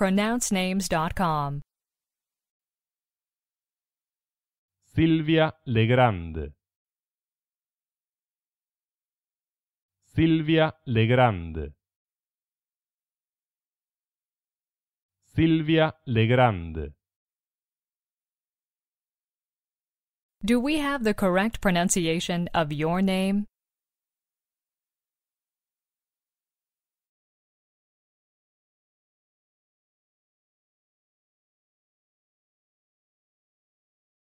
pronouncenames.com. Silvia Legrand. Silvia Legrand. Silvia Legrand. Do we have the correct pronunciation of your name?